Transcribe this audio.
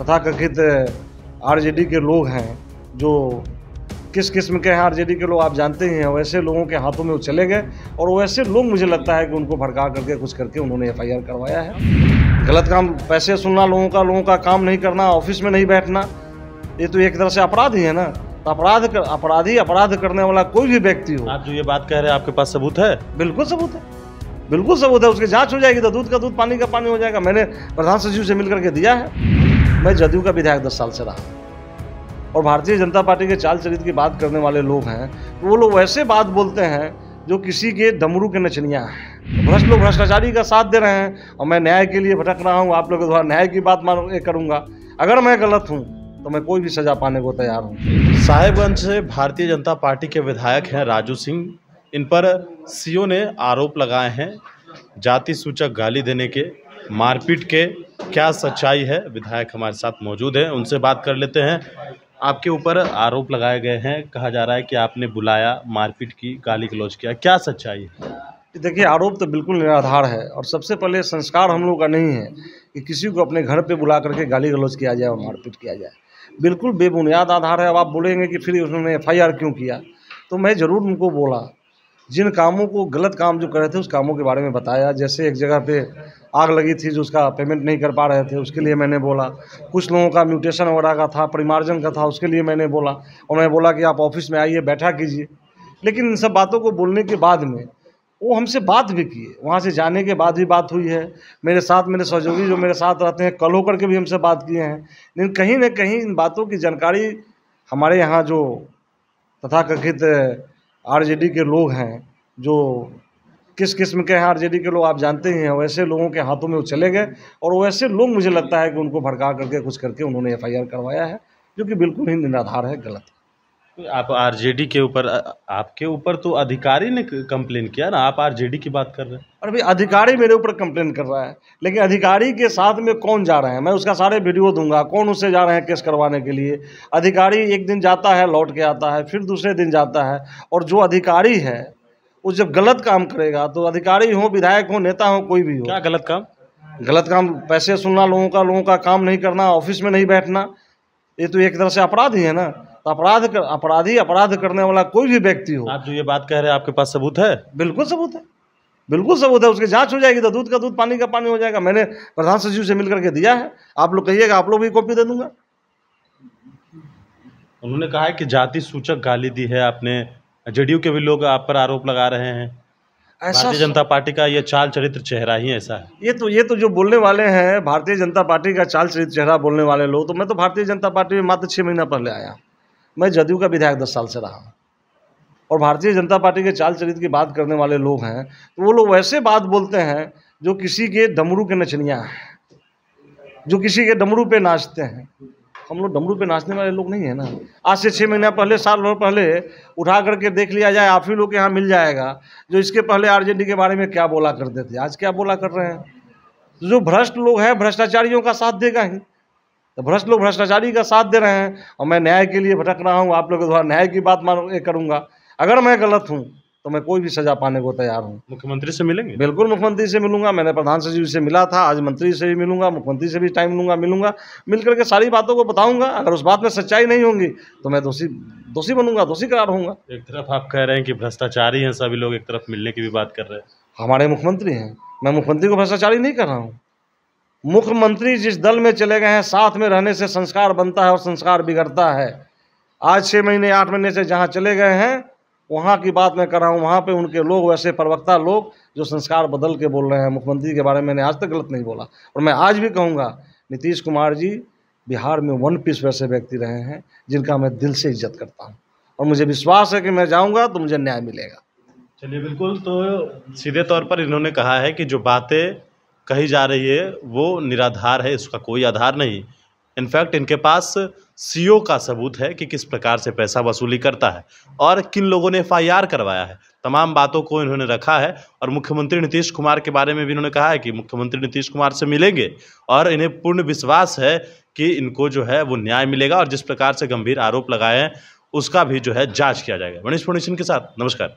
तथाकथित आरजेडी के लोग हैं जो किस किस्म के हैं आरजेडी के लोग आप जानते ही हैं वैसे लोगों के हाथों में वो चले गए और वैसे लोग मुझे लगता है कि उनको भड़का करके कुछ करके उन्होंने एफ करवाया है गलत काम पैसे सुनना लोगों का लोगों का काम नहीं करना ऑफिस में नहीं बैठना ये तो एक तरह से अपराध ही है ना तो अपराध कर, अपराधी अपराध करने वाला कोई भी व्यक्ति हो आप जो ये बात कह रहे हैं आपके पास सबूत है बिल्कुल सबूत है बिल्कुल सबूत है उसकी जांच हो जाएगी तो दूध का दूध पानी का पानी हो जाएगा मैंने प्रधान सचिव से मिलकर के दिया है मैं जदयू का विधायक दस साल से रहा और भारतीय जनता पार्टी के चाल चरित्र की बात करने वाले लोग हैं तो वो लोग वैसे बात बोलते हैं जो किसी के डमरू के नचनियाँ हैं भ्रष्ट लोग भ्रष्टाचारी का साथ दे रहे हैं और मैं न्याय के लिए भटक रहा हूँ आप लोगों के द्वारा न्याय की बात मान करूँगा अगर मैं गलत हूँ तो मैं कोई भी सजा पाने को तैयार हूँ साहेबगंज से भारतीय जनता पार्टी के विधायक हैं राजू सिंह इन पर सीओ ने आरोप लगाए हैं जाति सूचक गाली देने के मारपीट के क्या सच्चाई है विधायक हमारे साथ मौजूद हैं उनसे बात कर लेते हैं आपके ऊपर आरोप लगाए गए हैं कहा जा रहा है कि आपने बुलाया मारपीट की गाली गलौज किया क्या सच्चाई है देखिए आरोप तो बिल्कुल निराधार है और सबसे पहले संस्कार हम लोग का नहीं है कि किसी को अपने घर पे बुला करके गाली गलौज किया जाए और मारपीट किया जाए बिल्कुल बेबुनियाद आधार है अब आप बोलेंगे कि फिर उन्होंने एफ क्यों किया तो मैं ज़रूर उनको बोला जिन कामों को गलत काम जो कर रहे थे उस कामों के बारे में बताया जैसे एक जगह पे आग लगी थी जो उसका पेमेंट नहीं कर पा रहे थे उसके लिए मैंने बोला कुछ लोगों का म्यूटेशन वगैरह का था परिमार्जन का था उसके लिए मैंने बोला और मैंने बोला कि आप ऑफिस में आइए बैठा कीजिए लेकिन इन सब बातों को बोलने के बाद में वो हमसे बात भी किए वहाँ से जाने के बाद भी बात हुई है मेरे साथ मेरे सहयोगी जो मेरे साथ रहते हैं कल होकर के भी हमसे बात किए हैं लेकिन कहीं ना कहीं इन बातों की जानकारी हमारे यहाँ जो तथाकथित आरजेडी के लोग हैं जो किस किस्म के हैं आरजेडी के लोग आप जानते ही हैं वैसे लोगों के हाथों में वो चले गए और वैसे लोग मुझे लगता है कि उनको भड़का करके कुछ करके उन्होंने एफ करवाया है जो कि बिल्कुल ही निराधार है गलत है आप आरजेडी के ऊपर आपके ऊपर तो अधिकारी ने कंप्लेन किया ना आप आरजेडी की बात कर रहे हैं और भाई अधिकारी मेरे ऊपर कंप्लेन कर रहा है लेकिन अधिकारी के साथ में कौन जा रहे हैं मैं उसका सारे वीडियो दूंगा कौन उससे जा रहे हैं केस करवाने के लिए अधिकारी एक दिन जाता है लौट के आता है फिर दूसरे दिन जाता है और जो अधिकारी है वो जब गलत काम करेगा तो अधिकारी हो विधायक हो नेता हो कोई भी हो क्या गलत काम गलत काम पैसे सुनना लोगों का लोगों का काम नहीं करना ऑफिस में नहीं बैठना ये तो एक तरह से अपराध ही है ना तो अपराध कर अपराधी अपराध करने वाला कोई भी व्यक्ति हो आप जो ये बात कह रहे हैं आपके पास सबूत है बिल्कुल सबूत है बिल्कुल सबूत है उसकी जांच हो जाएगी तो दूध का दूध पानी का पानी हो जाएगा मैंने प्रधान सचिव से मिलकर के दिया है आप लोग कहिएगा आप लोग भी कॉपी दे दूंगा उन्होंने कहा है कि जाति सूचक गाली दी है आपने जेडीयू के भी लोग आप पर आरोप लगा रहे हैं भारतीय जनता पार्टी का ये चाल चरित्र चेहरा ही ऐसा है ये तो ये तो जो बोलने वाले हैं भारतीय जनता पार्टी का चाल चरित्र चेहरा बोलने वाले लोग तो मैं तो भारतीय जनता पार्टी में मात्र छह महीना पहले आया मैं जदयू का विधायक दस साल से रहा हूँ और भारतीय जनता पार्टी के चाल चरित्र की बात करने वाले लोग हैं तो वो लोग वैसे बात बोलते हैं जो किसी के डमरू के नचनियाँ हैं जो किसी के डमरू पे नाचते हैं हम लोग डमरू पे नाचने वाले लोग नहीं है ना आज से छः महीना पहले साल भर पहले उठा करके देख लिया जाए आप ही लोग के यहाँ मिल जाएगा जो इसके पहले आरजेडी के बारे में क्या बोला करते थे आज क्या बोला कर रहे हैं जो भ्रष्ट लोग हैं भ्रष्टाचारियों का साथ देगा ही तो भ्रष्ट लोग भ्रष्टाचारी का साथ दे रहे हैं और मैं न्याय के लिए भटक रहा हूँ आप लोगों के द्वारा न्याय की बात मान करूँगा अगर मैं गलत हूँ तो मैं कोई भी सजा पाने को तैयार हूँ मुख्यमंत्री से मिलेंगे बिल्कुल मुख्यमंत्री से मिलूंगा मैंने प्रधान सचिव से मिला था आज मंत्री से भी मिलूंगा मुख्यमंत्री से भी टाइम लूंगा मिलूंगा मिलकर के सारी बातों को बताऊंगा अगर उस बात में सच्चाई नहीं होंगी तो मैं दोषी दोषी बनूंगा दोषी करार होऊंगा एक तरफ आप कह रहे हैं कि भ्रष्टाचारी हैं सभी लोग एक तरफ मिलने की भी बात कर रहे हैं हमारे मुख्यमंत्री हैं मैं मुख्यमंत्री को भ्रष्टाचारी नहीं कर रहा हूँ मुख्यमंत्री जिस दल में चले गए हैं साथ में रहने से संस्कार बनता है और संस्कार बिगड़ता है आज छः महीने आठ महीने से जहाँ चले गए हैं वहाँ की बात मैं कर रहा हूँ वहाँ पे उनके लोग वैसे प्रवक्ता लोग जो संस्कार बदल के बोल रहे हैं मुख्यमंत्री के बारे में मैंने आज तक गलत नहीं बोला और मैं आज भी कहूँगा नीतीश कुमार जी बिहार में वन पीस वैसे व्यक्ति रहे हैं जिनका मैं दिल से इज्जत करता हूँ और मुझे विश्वास है कि मैं जाऊँगा तो मुझे न्याय मिलेगा चलिए बिल्कुल तो सीधे तौर पर इन्होंने कहा है कि जो बातें कही जा रही है वो निराधार है इसका कोई आधार नहीं इनफैक्ट इनके पास सीओ का सबूत है कि किस प्रकार से पैसा वसूली करता है और किन लोगों ने एफआईआर करवाया है तमाम बातों को इन्होंने रखा है और मुख्यमंत्री नीतीश कुमार के बारे में भी इन्होंने कहा है कि मुख्यमंत्री नीतीश कुमार से मिलेंगे और इन्हें पूर्ण विश्वास है कि इनको जो है वो न्याय मिलेगा और जिस प्रकार से गंभीर आरोप लगाए हैं उसका भी जो है जाँच किया जाएगा मनीष फोनिशन के साथ नमस्कार